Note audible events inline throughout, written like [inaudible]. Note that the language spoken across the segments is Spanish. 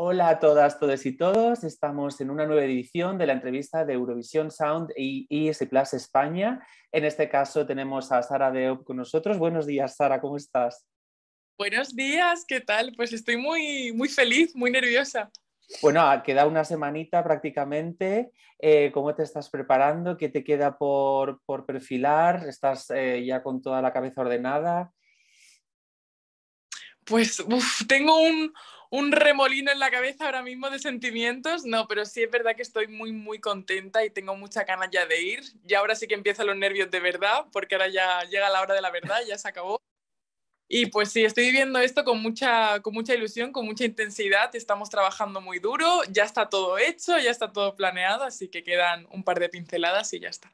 Hola a todas, todos y todos. Estamos en una nueva edición de la entrevista de Eurovisión Sound y e s Plus España. En este caso tenemos a Sara Deop con nosotros. Buenos días, Sara, ¿cómo estás? Buenos días, ¿qué tal? Pues estoy muy, muy feliz, muy nerviosa. Bueno, queda una semanita prácticamente. Eh, ¿Cómo te estás preparando? ¿Qué te queda por, perfilar? ¿Estás eh, ya con toda la cabeza ordenada? Pues tengo un, un remolino en la cabeza ahora mismo de sentimientos, no, pero sí es verdad que estoy muy, muy contenta y tengo mucha ganas ya de ir. Y ahora sí que empiezan los nervios de verdad, porque ahora ya llega la hora de la verdad, ya se acabó. Y pues sí, estoy viviendo esto con mucha, con mucha ilusión, con mucha intensidad, estamos trabajando muy duro, ya está todo hecho, ya está todo planeado, así que quedan un par de pinceladas y ya está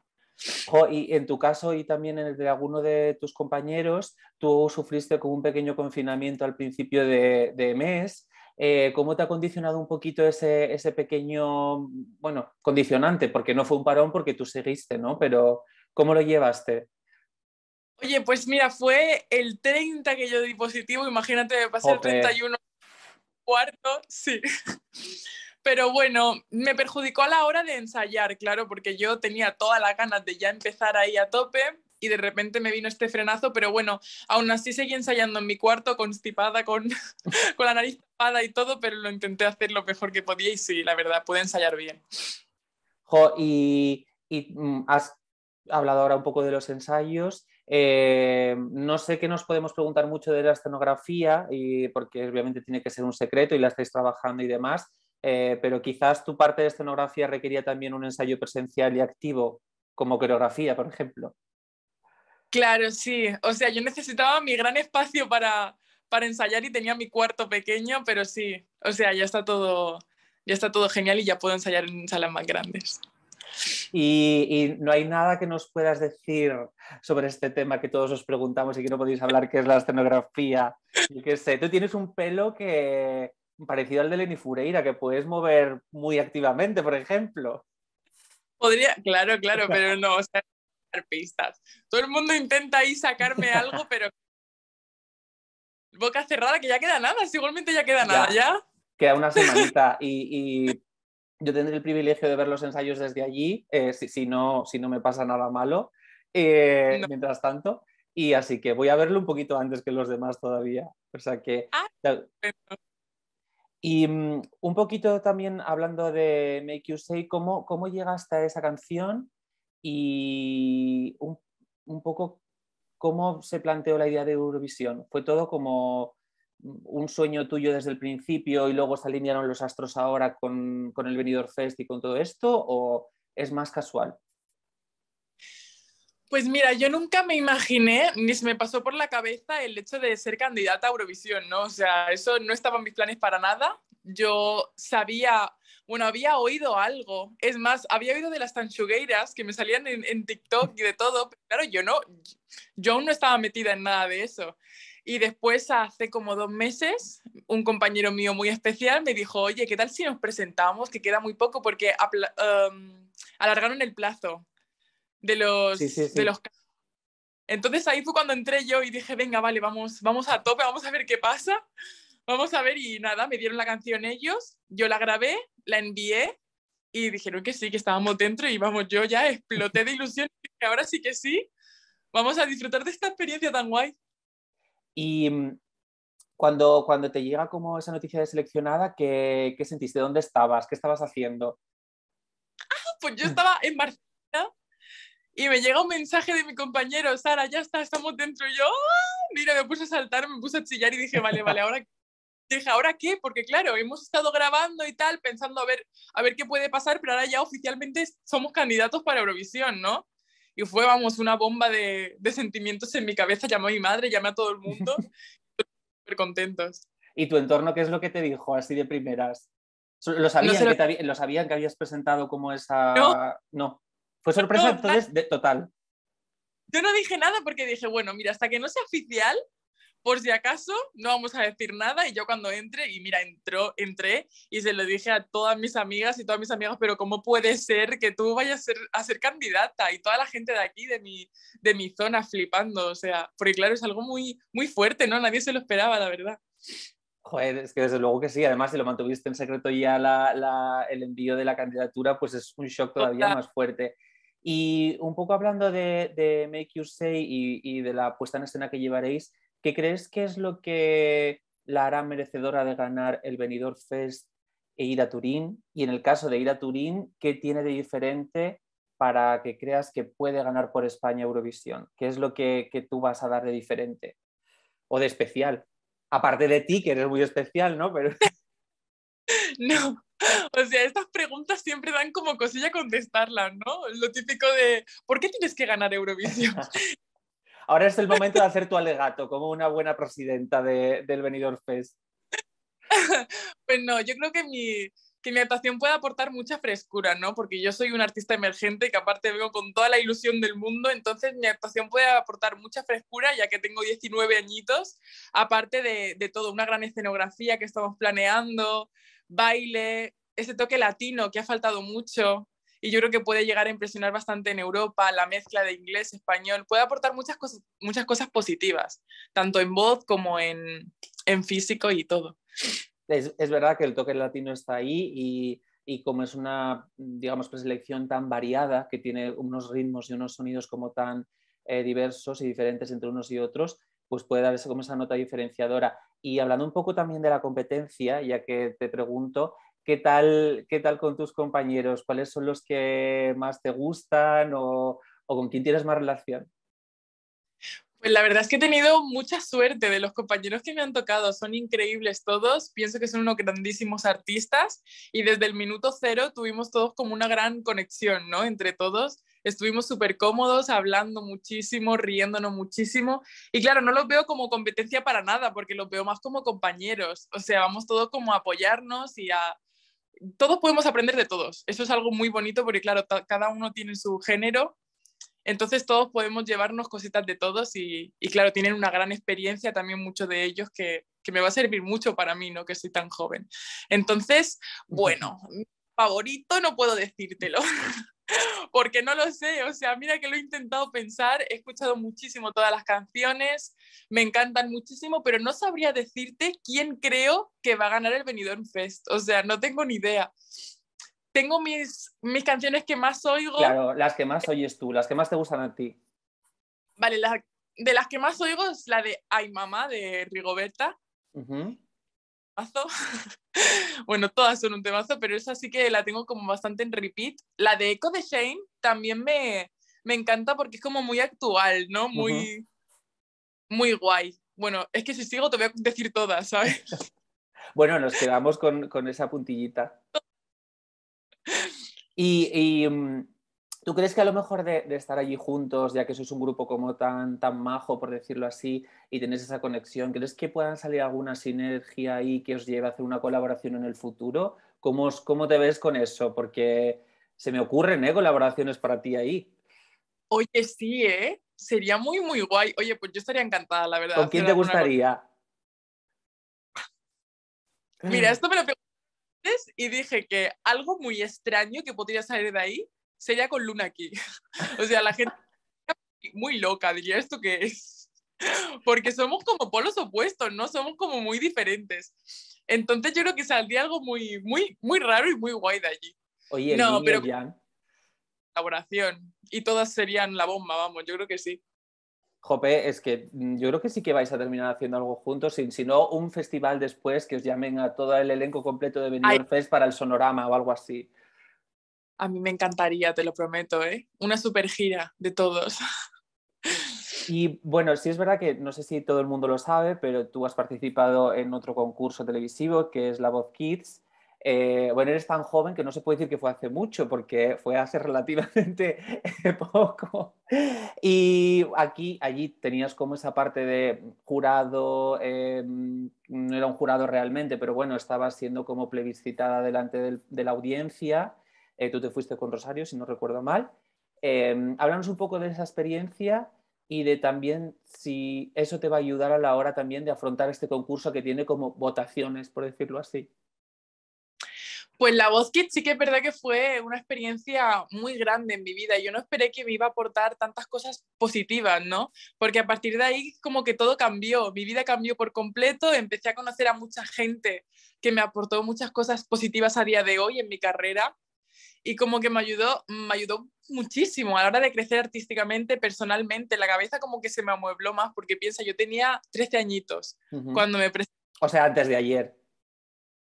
y en tu caso y también en el de alguno de tus compañeros, tú sufriste con un pequeño confinamiento al principio de, mes. Eh, ¿Cómo te ha condicionado un poquito ese, pequeño, bueno, condicionante? Porque no fue un parón porque tú seguiste, ¿no? Pero ¿cómo lo llevaste? Oye, pues mira, fue el 30 que yo di positivo, imagínate, me pasé el 31 cuarto, sí. Pero bueno, me perjudicó a la hora de ensayar, claro, porque yo tenía todas las ganas de ya empezar ahí a tope y de repente me vino este frenazo, pero bueno, aún así seguí ensayando en mi cuarto constipada, con, [laughs] con la nariz tapada y todo, pero lo intenté hacer lo mejor que podía y sí, la verdad, pude ensayar bien. Jo, y, mm, has hablado ahora un poco de los ensayos. Eh, no sé qué nos podemos preguntar mucho de la escenografía, y, porque obviamente tiene que ser un secreto y la estáis trabajando y demás, eh, pero quizás tu parte de escenografía requería también un ensayo presencial y activo, como coreografía, por ejemplo. Claro, sí. O sea, yo necesitaba mi gran espacio para, ensayar y tenía mi cuarto pequeño, pero sí. O sea, ya está todo, ya está todo genial y ya puedo ensayar en salas más grandes. Y, no hay nada que nos puedas decir sobre este tema que todos os preguntamos y que no podéis hablar, que es la escenografía. sé, tú tienes un pelo que, parecido al de Lenny Fureira, que puedes mover muy activamente, por ejemplo. Podría, claro, claro, [laughs] pero no, o sea, pistas. Todo el mundo intenta ahí sacarme algo, [laughs] pero boca cerrada, que ya queda nada, igualmente ya queda nada, ya. Queda una semanita [laughs] y, yo tendré el privilegio de ver los ensayos desde allí, eh, si, no, si no me pasa nada malo, eh, mientras tanto. Y así que voy a verlo un poquito antes que los demás todavía. O sea que... Ah, y mm, un poquito también hablando de Make You Say, ¿cómo, cómo llega hasta esa canción y un, poco cómo se planteó la idea de Eurovisión? ¿Fue todo como un sueño tuyo desde el principio y luego se alinearon los astros ahora con, con el Benidorm Fest y con todo esto? ¿O es más casual? Pues mira, yo nunca me imaginé, ni se me pasó por la cabeza el hecho de ser candidata a Eurovisión, ¿no? O sea, eso no estaba en mis planes para nada. Yo sabía, bueno, había oído algo. Es más, había oído de las tanchugueiras que me salían en, TikTok y de todo. Pero claro, yo no, yo aún no estaba metida en nada de eso. Y después, hace como dos meses, un compañero mío muy especial me dijo, oye, ¿qué tal si nos presentamos? Que queda muy poco porque em, alargaron el plazo de los... De los... Entonces ahí fue cuando entré yo y dije, venga, vale, vamos, vamos a tope, vamos a ver qué pasa. Vamos a ver y nada, me dieron la canción ellos, yo la grabé, la envié y dijeron que sí, que estábamos dentro y vamos, yo ya exploté de ilusión Que ahora sí que sí, vamos a disfrutar de esta experiencia tan guay. Y mm, cuando, cuando te llega como esa noticia de seleccionada, ¿qué, qué sentiste? ¿Dónde estabas? ¿Qué estabas haciendo? Ah, pues yo estaba en Barcelona y me llega un mensaje de mi compañero, Sara, ya está, estamos dentro. Y yo, ah, mira, me puse a saltar, me puse a chillar y dije, vale, vale, ahora [laughs] dije, ¿ahora qué? Porque claro, hemos estado grabando y tal, pensando a ver, a ver qué puede pasar, pero ahora ya oficialmente somos candidatos para Eurovisión, ¿no? Y fue, vamos, una bomba de, de sentimientos en mi cabeza. llamó a mi madre, llamé a todo el mundo, súper [laughs] contentos. ¿Y tu entorno qué es lo que te dijo así de primeras? ¿Lo sabían, Que que habías presentado como esa...? no. Fue pues sorpresa entonces de, total. Yo no dije nada porque dije, bueno, mira, hasta que no sea oficial, por si acaso, no vamos a decir nada. Y yo cuando entré, y mira, entró, entré y se lo dije a todas mis amigas y todas mis amigas, pero ¿cómo puede ser que tú vayas a ser, a candidata? Y toda la gente de aquí, de mi, de mi zona, flipando. O sea, porque claro, es algo muy, muy fuerte, ¿no? Nadie se lo esperaba, la verdad. Joder, es que desde luego que sí. Además, si lo mantuviste en secreto ya el envío de la candidatura, pues es un shock todavía más fuerte. Y un poco hablando de, Make You Say y, de la puesta en escena que llevaréis, ¿qué crees que es lo que la hará merecedora de ganar el Benidorm Fest e ir a Turín? Y en el caso de ir a Turín, ¿qué tiene de diferente para que creas que puede ganar por España Eurovisión? ¿Qué es lo que, que tú vas a dar de diferente o de especial? Aparte de ti, que eres muy especial, ¿no? Pero... [laughs] No, o sea, estas preguntas siempre dan como cosilla contestarlas, ¿no? Lo típico de, ¿por qué tienes que ganar Eurovisión? [laughs] Ahora es el momento de hacer tu alegato como una buena presidenta del Benidorm Fest. [laughs] Pues no, yo creo que mi, actuación puede aportar mucha frescura, ¿no? Porque yo soy un artista emergente que aparte veo con toda la ilusión del mundo, entonces mi actuación puede aportar mucha frescura ya que tengo 19 añitos, aparte de, de todo, una gran escenografía que estamos planeando, baile, ese toque latino que ha faltado mucho y yo creo que puede llegar a impresionar bastante en Europa, la mezcla de inglés, español, puede aportar muchas cosas, muchas cosas positivas, tanto en voz como en, en físico y todo. Es, es, verdad que el toque latino está ahí y, y como es una, digamos, preselección tan variada, que tiene unos ritmos y unos sonidos como tan eh, diversos y diferentes entre unos y otros, pues puede darse como esa nota diferenciadora. Y hablando un poco también de la competencia, ya que te pregunto, ¿qué tal, qué tal con tus compañeros? ¿Cuáles son los que más te gustan o, con quién tienes más relación? Pues la verdad es que he tenido mucha suerte de los compañeros que me han tocado, son increíbles todos, pienso que son unos grandísimos artistas y desde el minuto cero tuvimos todos como una gran conexión, ¿no? Entre todos estuvimos súper cómodos, hablando muchísimo, riéndonos muchísimo. Y claro, no los veo como competencia para nada, porque los veo más como compañeros. O sea, vamos todos como a apoyarnos y a... Todos podemos aprender de todos. Eso es algo muy bonito porque, claro, cada uno tiene su género. Entonces todos podemos llevarnos cositas de todos y, claro, tienen una gran experiencia también muchos de ellos que, que me va a servir mucho para mí, ¿no? Que soy tan joven. Entonces, bueno, favorito no puedo decírtelo. [laughs] [laughs] porque no lo sé, o sea, mira que lo he intentado pensar, he escuchado muchísimo todas las canciones, me encantan muchísimo, pero no sabría decirte quién creo que va a ganar el Benidorm Fest, o sea, no tengo ni idea. Tengo mis, mis canciones que más oigo. Claro, las que más oyes tú, las que más te gustan a ti. Vale, de las que más oigo es la de Ay Mamá de Rigoberta. [laughs] bueno, todas son un temazo, pero esa sí que la tengo como bastante en repeat. La de Echo de Shane también me, encanta porque es como muy actual, ¿no? Muy, muy guay. Bueno, es que si sigo te voy a decir todas, ¿sabes? [laughs] bueno, nos quedamos con, esa puntillita. [laughs] y mm, ¿Tú crees que a lo mejor de, estar allí juntos, ya que sois un grupo como tan, tan majo, por decirlo así, y tenés esa conexión, ¿crees que puedan salir alguna sinergia ahí que os lleve a hacer una colaboración en el futuro? ¿Cómo, cómo te ves con eso? Porque se me ocurren ¿eh? colaboraciones para ti ahí. Oye, sí, ¿eh? Sería muy, muy guay. Oye, pues yo estaría encantada, la verdad. ¿Con quién te gustaría? Mira, esto me lo pregunté y dije que algo muy extraño que podría salir de ahí sería con Luna aquí. [laughs] o sea, la gente [laughs] muy loca, diría, ¿esto que es? [laughs] Porque somos como polos opuestos, ¿no? Somos como muy diferentes. Entonces yo creo que saldría algo muy, muy, muy raro y muy guay de allí. Oye, no, pero colaboración. Y todas serían la bomba, vamos, yo creo que sí. Jope, es que mm, yo creo que sí que vais a terminar haciendo algo juntos, si no un festival después que os llamen a todo el elenco completo de Benidorm Fest para el sonorama o algo así. A mí me encantaría, te lo prometo, ¿eh? Una super gira de todos. [laughs] Y bueno, sí es verdad que no sé si todo el mundo lo sabe, pero tú has participado en otro concurso televisivo que es La Voz Kids. Eh, bueno, eres tan joven que no se puede decir que fue hace mucho, porque fue hace [laughs] relativamente poco. Y aquí, allí tenías como esa parte de jurado, eh, no era un jurado realmente, pero bueno, estabas siendo como plebiscitada delante de la audiencia. Eh, tú te fuiste con Rosario, si no recuerdo mal. Em, háblanos un poco de esa experiencia y de también si eso te va a ayudar a la hora también de afrontar este concurso que tiene como votaciones, por decirlo así. Pues la Voz sí que es verdad que fue una experiencia muy grande en mi vida. Yo no esperé que me iba a aportar tantas cosas positivas, ¿no? Porque a partir de ahí como que todo cambió, mi vida cambió por completo, empecé a conocer a mucha gente que me aportó muchas cosas positivas a día de hoy en mi carrera y como que me ayudó, me ayudó muchísimo a la hora de crecer artísticamente, personalmente, la cabeza como que se me amuebló más, porque piensa, yo tenía 13 añitos cuando me presenté. O sea, antes de ayer.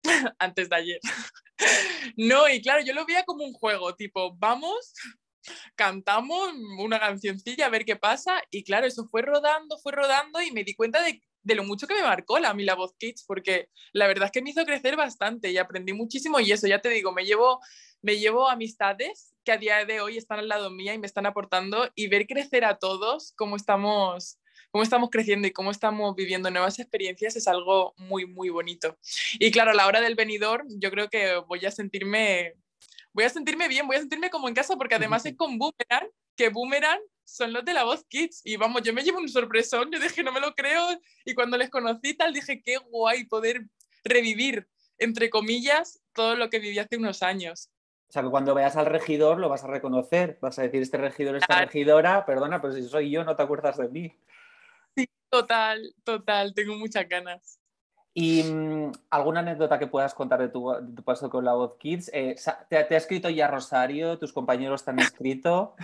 [laughs] antes de ayer. [laughs] no, y claro, yo lo veía como un juego, tipo, vamos, cantamos una cancioncilla a ver qué pasa, y claro, eso fue rodando, fue rodando, y me di cuenta de de lo mucho que me marcó la, Mila la voz Kids, porque la verdad es que me hizo crecer bastante y aprendí muchísimo y eso, ya te digo, me llevo, me llevo amistades que a día de hoy están al lado mía y me están aportando y ver crecer a todos cómo estamos cómo estamos creciendo y cómo estamos viviendo nuevas experiencias es algo muy, muy bonito. Y claro, a la hora del venidor, yo creo que voy a sentirme voy a sentirme bien, voy a sentirme como en casa, porque además es con Boomerang, que Boomerang son los de la voz Kids. Y vamos, yo me llevo un sorpresón, yo dije, no me lo creo. Y cuando les conocí tal, dije, qué guay poder revivir, entre comillas, todo lo que viví hace unos años. O sea, que cuando veas al regidor lo vas a reconocer, vas a decir, este regidor, esta regidora, perdona, pero si soy yo, no te acuerdas de mí. Sí, total, total, tengo muchas ganas. ¿Y mm, alguna anécdota que puedas contar de tu, paso con la voz Kids? Eh, ¿te, ¿te, ha escrito ya Rosario? ¿Tus compañeros te han escrito?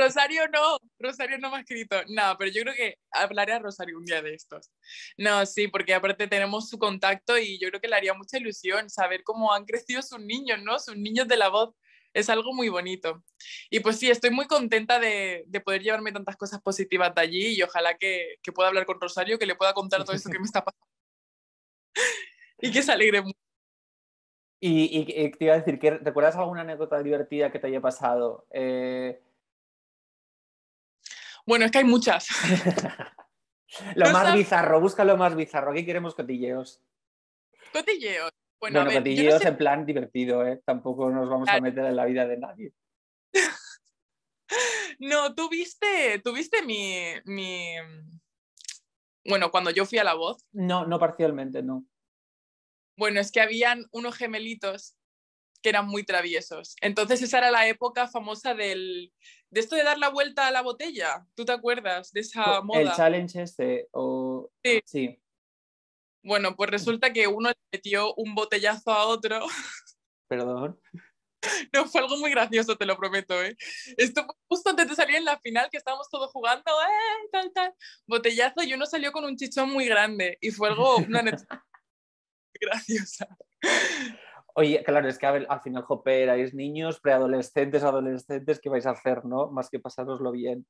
Rosario no, Rosario no me ha escrito. No, pero yo creo que hablaré a Rosario un día de estos. No, sí, porque aparte tenemos su contacto y yo creo que le haría mucha ilusión saber cómo han crecido sus niños, ¿no? Sus niños de la voz. Es algo muy bonito. Y pues sí, estoy muy contenta de, poder llevarme tantas cosas positivas de allí y ojalá que, pueda hablar con Rosario, que le pueda contar todo esto que me está pasando. [laughs] y que se alegre mucho. Y, te iba a decir, ¿recuerdas alguna anécdota divertida que te haya pasado? Eh bueno, es que hay muchas. [laughs] lo más bizarro, busca lo más bizarro. Aquí queremos cotilleos. Cotilleos. Bueno, cotilleos en plan divertido, ¿eh? Tampoco nos vamos a meter en la vida de nadie. [laughs] no, ¿tuviste, tuviste mi, mi, Bueno, cuando yo fui a La Voz. No, no parcialmente, no. Bueno, es que habían unos gemelitos que eran muy traviesos. Entonces esa era la época famosa del, de esto de dar la vuelta a la botella. ¿Tú te acuerdas de esa pues, moda? El challenge este, ah, Sí. Bueno, pues resulta que uno metió un botellazo a otro. [laughs] Perdón. No, fue algo muy gracioso, te lo prometo. ¿eh? Esto justo antes de salir en la final, que estábamos todos jugando, ¡eh! Tal, tal. Botellazo, y uno salió con un chichón muy grande. Y fue algo, una [laughs] graciosa. Oye, claro, es que al final, Jope, erais niños, preadolescentes, adolescentes, ¿qué vais a hacer, no? Más que pasárnoslo bien.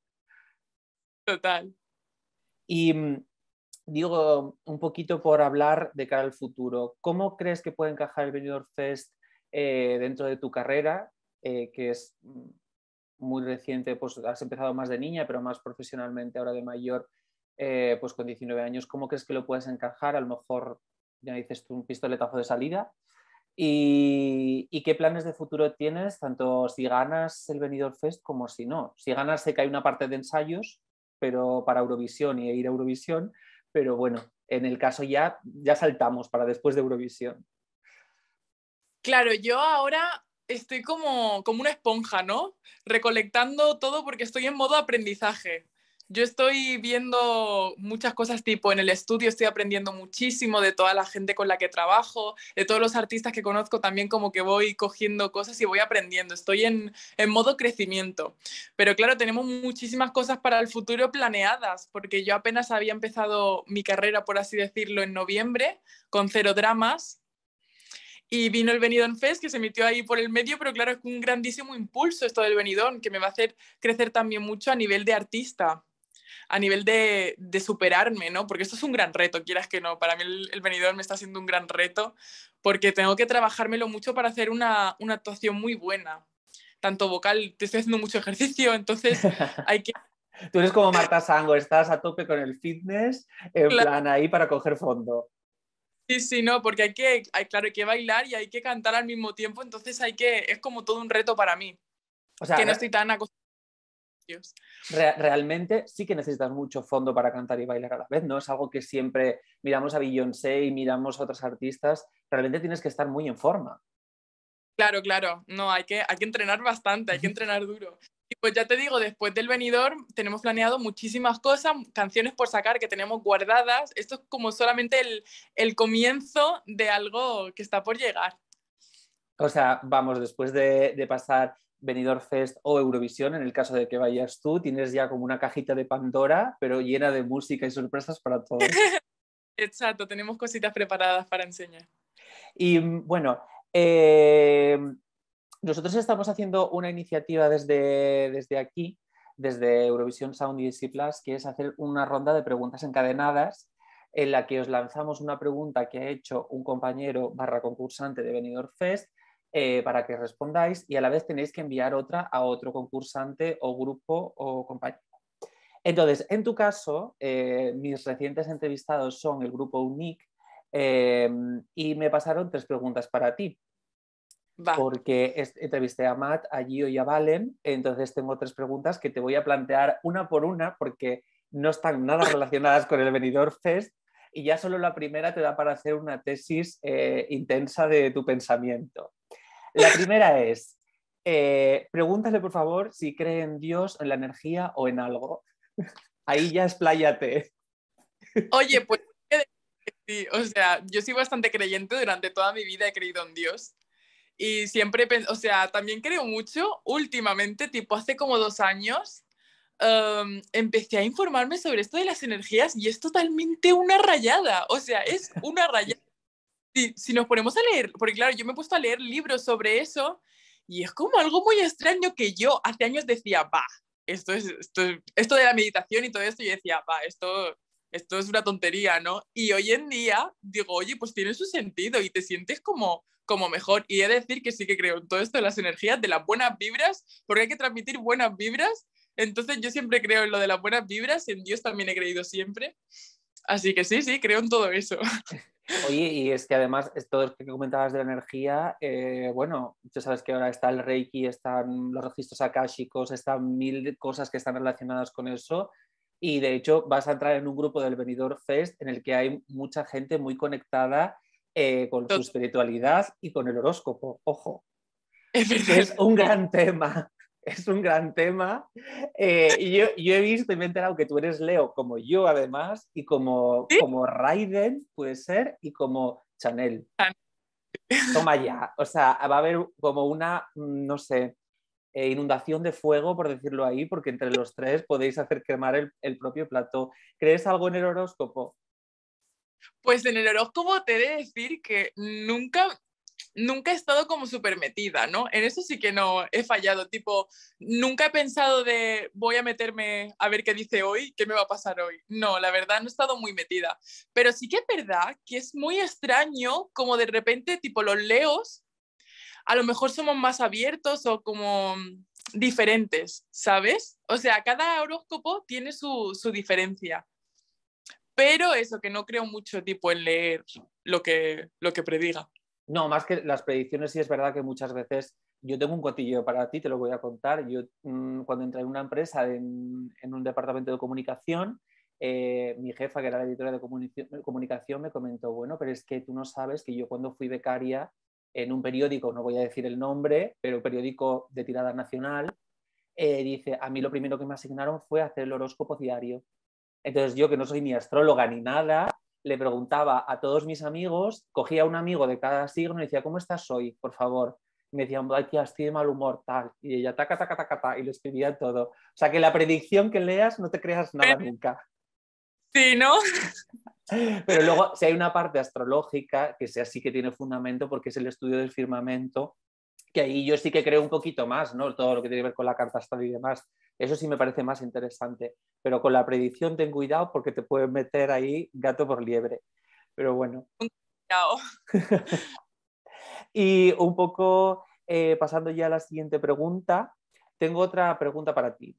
Total. Y mm, digo, un poquito por hablar de cara al futuro, ¿cómo crees que puede encajar el Benidorm Fest eh, dentro de tu carrera, eh, que es mm, muy reciente, pues has empezado más de niña, pero más profesionalmente ahora de mayor, eh, pues con 19 años, ¿cómo crees que lo puedes encajar? A lo mejor, ya dices tú, un pistoletazo de salida, y, qué planes de futuro tienes, tanto si ganas el Benidorm Fest como si no? Si ganas, sé que hay una parte de ensayos pero para Eurovisión y ir a Eurovisión, pero bueno, en el caso ya, ya saltamos para después de Eurovisión. Claro, yo ahora estoy como, como una esponja, ¿no? Recolectando todo porque estoy en modo aprendizaje. Yo estoy viendo muchas cosas tipo en el estudio, estoy aprendiendo muchísimo de toda la gente con la que trabajo, de todos los artistas que conozco, también como que voy cogiendo cosas y voy aprendiendo. Estoy en, modo crecimiento. Pero claro, tenemos muchísimas cosas para el futuro planeadas, porque yo apenas había empezado mi carrera, por así decirlo, en noviembre, con cero dramas, y vino el Benidorm Fest que se metió ahí por el medio, pero claro, es un grandísimo impulso esto del Benidorm que me va a hacer crecer también mucho a nivel de artista a nivel de, superarme, ¿no? Porque esto es un gran reto, quieras que no. Para mí el, venidor me está haciendo un gran reto porque tengo que trabajármelo mucho para hacer una, actuación muy buena. Tanto vocal, te estoy haciendo mucho ejercicio, entonces [laughs] hay que... Tú eres como Marta Sango, estás a tope con el fitness, en plan ahí para coger fondo. Sí, sí, no, porque hay que, hay, claro, hay que bailar y hay que cantar al mismo tiempo, entonces hay que, es como todo un reto para mí. O sea, que no estoy tan acostumbrada realmente sí que necesitas mucho fondo para cantar y bailar a la vez, ¿no? Es algo que siempre miramos a Beyoncé y miramos a otras artistas, realmente tienes que estar muy en forma. Claro, claro, no, hay que, hay que entrenar bastante, hay que entrenar duro. Y pues ya te digo, después del venidor tenemos planeado muchísimas cosas, canciones por sacar que tenemos guardadas. Esto es como solamente el, comienzo de algo que está por llegar. O sea, vamos, después de, de, pasar Benidorm Fest o Eurovisión, en el caso de que vayas tú, tienes ya como una cajita de Pandora, pero llena de música y sorpresas para todos. [laughs] Exacto, tenemos cositas preparadas para enseñar. Y mm, bueno, eh, nosotros estamos haciendo una iniciativa desde, desde aquí, desde Eurovisión Sound y Plus, que es hacer una ronda de preguntas encadenadas en la que os lanzamos una pregunta que ha hecho un compañero barra concursante de Benidorm Fest eh, para que respondáis y a la vez tenéis que enviar otra a otro concursante o grupo o compañero. Entonces, en tu caso, eh, mis recientes entrevistados son el grupo UNIC eh, y me pasaron tres preguntas para ti. Porque entrevisté a Matt, a Gio y a Valen, entonces tengo tres preguntas que te voy a plantear una por una porque no están nada relacionadas con el Benidorm Fest y ya solo la primera te da para hacer una tesis intensa de tu pensamiento. La primera es, eh, pregúntale por favor si cree en Dios, en la energía o en algo. Ahí ya expláyate. Oye, pues sí, o sea, yo soy bastante creyente, durante toda mi vida he creído en Dios. Y siempre, o sea, también creo mucho, últimamente, tipo hace como dos años, empecé a informarme sobre esto de las energías y es totalmente una rayada, o sea, es una rayada si, nos ponemos a leer, porque claro, yo me he puesto a leer libros sobre eso y es como algo muy extraño que yo hace años decía, va, esto es esto, de la meditación y todo esto, yo decía, va, esto esto es una tontería, ¿no? Y hoy en día digo, oye, pues tiene su sentido y te sientes como, como mejor. Y he de decir que sí que creo en todo esto de las energías, de las buenas vibras, porque hay que transmitir buenas vibras. Entonces yo siempre creo en lo de las buenas vibras y en Dios también he creído siempre. Así que sí, sí, creo en todo eso. [laughs] Oye, y es que además, todo lo que comentabas de la energía, eh, bueno, tú sabes que ahora está el Reiki, están los registros akáshicos, están mil cosas que están relacionadas con eso. Y de hecho, vas a entrar en un grupo del Venidor Fest en el que hay mucha gente muy conectada eh, con su espiritualidad y con el horóscopo. Ojo. Es, es un gran tema es un gran tema. Eh, yo, he visto y me he enterado que tú eres Leo, como yo además, y como, como Raiden puede ser, y como Chanel. Toma ya, o sea, va a haber como una, mm, no sé, eh, inundación de fuego, por decirlo ahí, porque entre los tres podéis hacer quemar el, propio plato. ¿Crees algo en el horóscopo? Pues en el horóscopo te he de decir que nunca nunca he estado como súper metida, ¿no? En eso sí que no he fallado, tipo, nunca he pensado de voy a meterme a ver qué dice hoy, qué me va a pasar hoy. No, la verdad no he estado muy metida, pero sí que es verdad que es muy extraño como de repente, tipo, los leos, a lo mejor somos más abiertos o como diferentes, ¿sabes? O sea, cada horóscopo tiene su, su diferencia pero eso que no creo mucho tipo en leer lo que lo que prediga no, más que las predicciones, sí es verdad que muchas veces yo tengo un cotillo para ti, te lo voy a contar. Yo mm, cuando entré en una empresa, en, un departamento de comunicación, eh, mi jefa, que era la editora de comunicación, me comentó, bueno, pero es que tú no sabes que yo cuando fui becaria en un periódico, no voy a decir el nombre, pero periódico de tirada nacional, eh, dice, a mí lo primero que me asignaron fue hacer el horóscopo diario. Entonces yo, que no soy ni astróloga ni nada, le preguntaba a todos mis amigos, cogía un amigo de cada signo y decía, ¿cómo estás hoy? Por favor. Y me decían, ay, tía, estoy de mal humor, tal. Y ella, taca, taca, taca, taca, y lo escribía todo. O sea, que la predicción que leas no te creas nada nunca. Sí, ¿no? [laughs] Pero luego, si hay una parte astrológica, que sea sí que tiene fundamento, porque es el estudio del firmamento, que ahí yo sí que creo un poquito más, ¿no? Todo lo que tiene que ver con la carta astral y demás. Eso sí me parece más interesante, pero con la predicción ten cuidado porque te puedes meter ahí gato por liebre. Pero bueno. [laughs] y un poco eh, pasando ya a la siguiente pregunta, tengo otra pregunta para ti.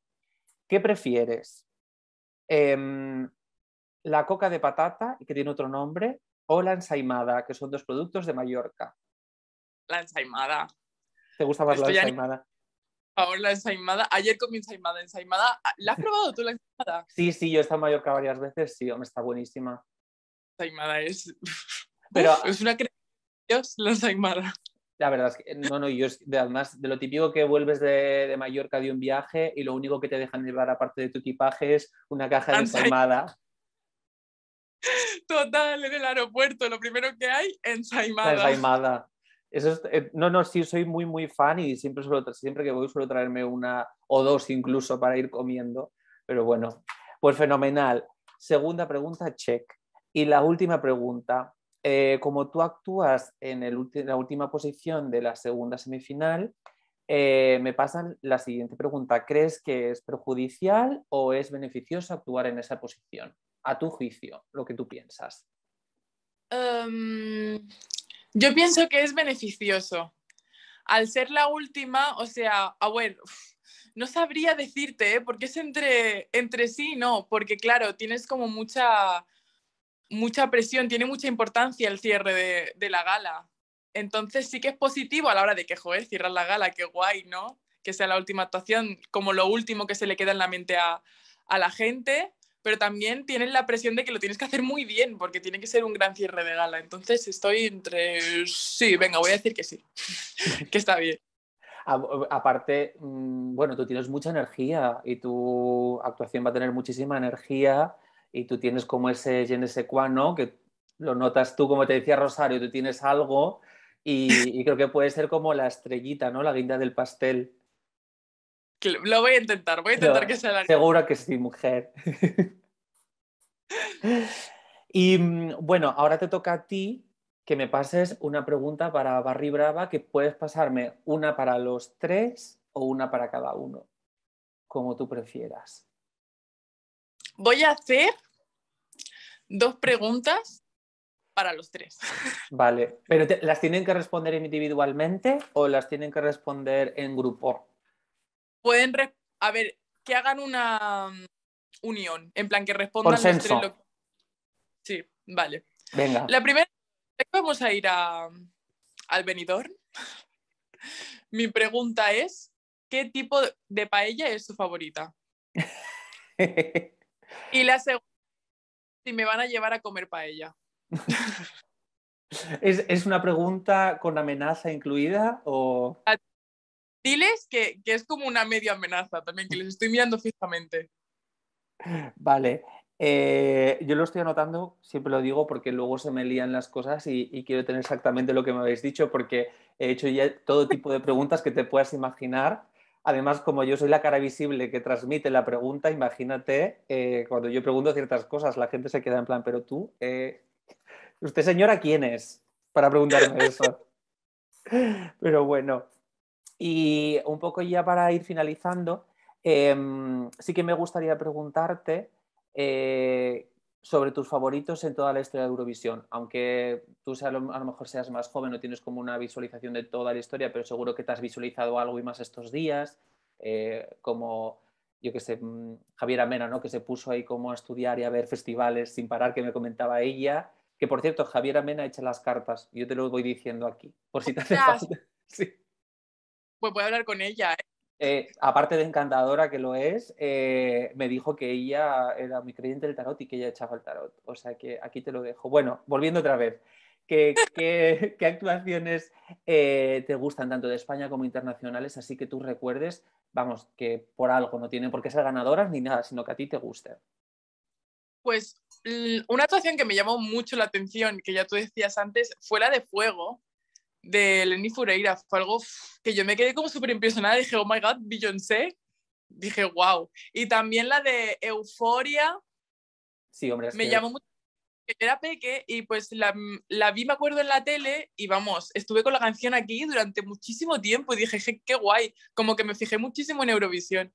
¿Qué prefieres? Em, la coca de patata, que tiene otro nombre, o la ensaimada, que son dos productos de Mallorca. La ensaimada. ¿Te gusta más la ensaimada? favor, la ensaimada. Ayer comí ensaimada. Ensaimada, ¿la has [laughs] probado tú la ensaimada? Sí, sí, yo he estado en Mallorca varias veces. Sí, hombre, está buenísima. Ensaimada es. [laughs] Pero... es una Dios, la ensaimada. La verdad es que eh, no, no, yo además de lo típico que vuelves de, de, Mallorca de un viaje y lo único que te dejan llevar aparte de tu equipaje es una caja de ensaimada. Total, en el aeropuerto lo primero que hay, ensaimada. La ensaimada. Eh, no, no, sí, soy muy, muy fan y siempre, siempre que voy suelo traerme una o dos incluso para ir comiendo. Pero bueno, pues fenomenal. Segunda pregunta, check. Y la última pregunta, eh, como tú actúas en el la última posición de la segunda semifinal, eh, me pasan la siguiente pregunta. ¿Crees que es perjudicial o es beneficioso actuar en esa posición? A tu juicio, lo que tú piensas. Em, yo pienso que es beneficioso. Al ser la última, o sea, a ah, [laughs] no sabría decirte, ¿eh? porque es entre, entre sí, no, porque claro, tienes como mucha, mucha presión, tiene mucha importancia el cierre de, la gala. Entonces sí que es positivo a la hora de que, joder, cierras la gala, qué guay, ¿no? Que sea la última actuación, como lo último que se le queda en la mente a, a la gente pero también tienes la presión de que lo tienes que hacer muy bien, porque tiene que ser un gran cierre de gala. Entonces estoy entre, sí, venga, voy a decir que sí, [laughs] que está bien. aparte, mm, bueno, tú tienes mucha energía y tu actuación va a tener muchísima energía y tú tienes como ese je ese ¿no? que lo notas tú, como te decía Rosario, tú tienes algo y, y creo que puede ser como la estrellita, ¿no? La guinda del pastel. Lo voy a intentar, voy a intentar que sea la Seguro que sí, mujer. [laughs] y mm, bueno, ahora te toca a ti que me pases una pregunta para Barry Brava, que puedes pasarme una para los tres o una para cada uno, como tú prefieras. Voy a hacer dos preguntas para los tres. [laughs] Vale, pero ¿las tienen que responder individualmente o las tienen que responder en grupo? pueden, a ver, que hagan una mm, unión, en plan que respondan los tres lo Sí, vale. Venga. La primera, vamos a ir a, mm, al venidor. [laughs] Mi pregunta es, ¿qué tipo de paella es su favorita? [laughs] y la segunda, si me van a llevar a comer paella. [laughs] ¿Es, ¿Es, una pregunta con amenaza incluida o...? Diles que, es como una media amenaza también, que les estoy mirando fijamente. Vale. Eh, yo lo estoy anotando, siempre lo digo, porque luego se me lían las cosas y, quiero tener exactamente lo que me habéis dicho, porque he hecho ya todo tipo de preguntas que te puedas imaginar. Además, como yo soy la cara visible que transmite la pregunta, imagínate eh, cuando yo pregunto ciertas cosas, la gente se queda en plan, pero tú, eh, ¿usted señora quién es? Para preguntarme eso. [laughs] Pero bueno, y un poco ya para ir finalizando, em, sí que me gustaría preguntarte eh, sobre tus favoritos en toda la historia de Eurovisión. Aunque tú sea, a lo mejor seas más joven, o tienes como una visualización de toda la historia, pero seguro que te has visualizado algo y más estos días, eh, como yo que sé, mm, Javier Amena, ¿no? que se puso ahí como a estudiar y a ver festivales sin parar, que me comentaba ella. Que por cierto, Javier Amena echa las cartas, yo te lo voy diciendo aquí, por si te hace falta. [laughs] Sí pues voy hablar con ella. ¿eh? Eh, aparte de encantadora que lo es, eh, me dijo que ella era muy creyente del tarot y que ella echaba el tarot. O sea que aquí te lo dejo. Bueno, volviendo otra vez. ¿Qué, [laughs] actuaciones te gustan tanto de España como internacionales? Así que tú recuerdes, vamos, que por algo no tienen por qué ser ganadoras ni nada, sino que a ti te guste. Pues una actuación que me llamó mucho la atención, que ya tú decías antes, fue la de Fuego, de Lenny Fureira. Fue algo que yo me quedé como súper impresionada. Dije, oh my god, Beyoncé. Dije, wow. Y también la de Euforia. Sí, hombre. Me que... llamó mucho. Era peque y pues la, la, vi, me acuerdo, en la tele y vamos, estuve con la canción aquí durante muchísimo tiempo y dije, qué guay. Como que me fijé muchísimo en Eurovisión.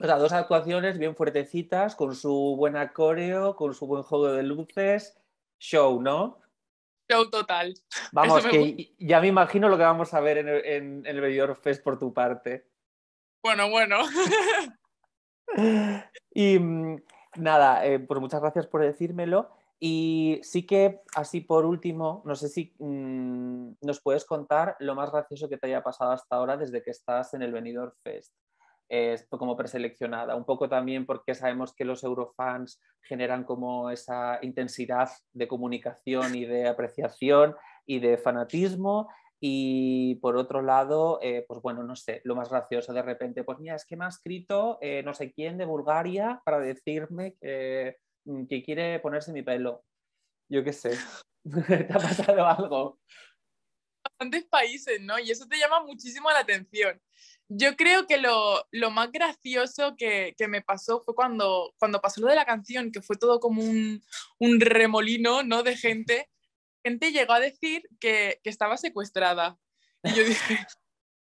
O sea, dos actuaciones bien fuertecitas, con su buen acoreo, con su buen juego de luces, show, ¿no? total. [laughs] Vamos, que ya me imagino lo que vamos a ver en el, en, Fest por tu parte. Bueno, bueno. [laughs] y mm, nada, eh, pues muchas gracias por decírmelo. Y sí que, así por último, no sé si mm, nos puedes contar lo más gracioso que te haya pasado hasta ahora desde que estás en el Benidorm Fest como preseleccionada, un poco también porque sabemos que los eurofans generan como esa intensidad de comunicación y de apreciación y de fanatismo y por otro lado, eh, pues bueno, no sé, lo más gracioso de repente, pues mira, es que me ha escrito eh, no sé quién de Bulgaria para decirme que, mm, que quiere ponerse mi pelo. Yo qué sé, [laughs] ¿te ha pasado algo? Bastantes países, ¿no? Y eso te llama muchísimo la atención yo creo que lo, más gracioso que, me pasó fue cuando, cuando pasó lo de la canción, que fue todo como un, remolino ¿no? de gente. Gente llegó a decir que, estaba secuestrada. Y yo dije,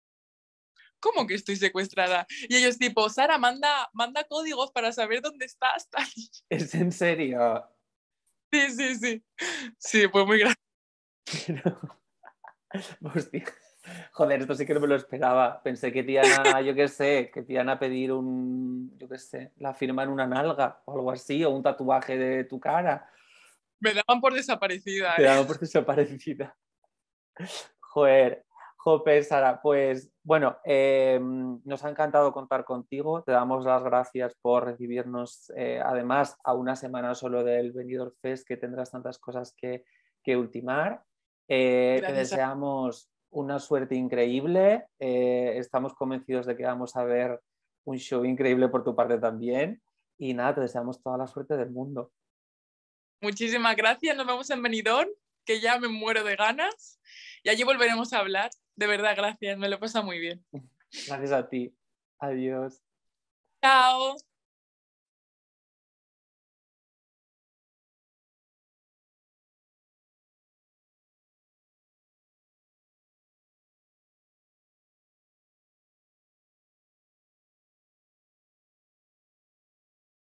[laughs] ¿cómo que estoy secuestrada? Y ellos tipo, Sara, manda, manda códigos para saber dónde estás. [laughs] ¿Es en serio? Sí, sí, sí. Sí, fue muy gracioso. [laughs] Joder, esto sí que no me lo esperaba. Pensé que te iban a, yo qué sé, que pedir un, yo qué sé, la firma en una nalga o algo así, o un tatuaje de tu cara. Me daban por desaparecida. ¿eh? Me daban por desaparecida. Joder, Jope, Sara, pues bueno, em, nos ha encantado contar contigo. Te damos las gracias por recibirnos, eh, además, a una semana solo del Benidorm Fest, que tendrás tantas cosas que, ultimar. Eh, te deseamos una suerte increíble. Eh, estamos convencidos de que vamos a ver un show increíble por tu parte también. Y nada, te deseamos toda la suerte del mundo. Muchísimas gracias. Nos vemos en Benidorm, que ya me muero de ganas. Y allí volveremos a hablar. De verdad, gracias. Me lo pasa muy bien. Gracias a ti. Adiós. Chao.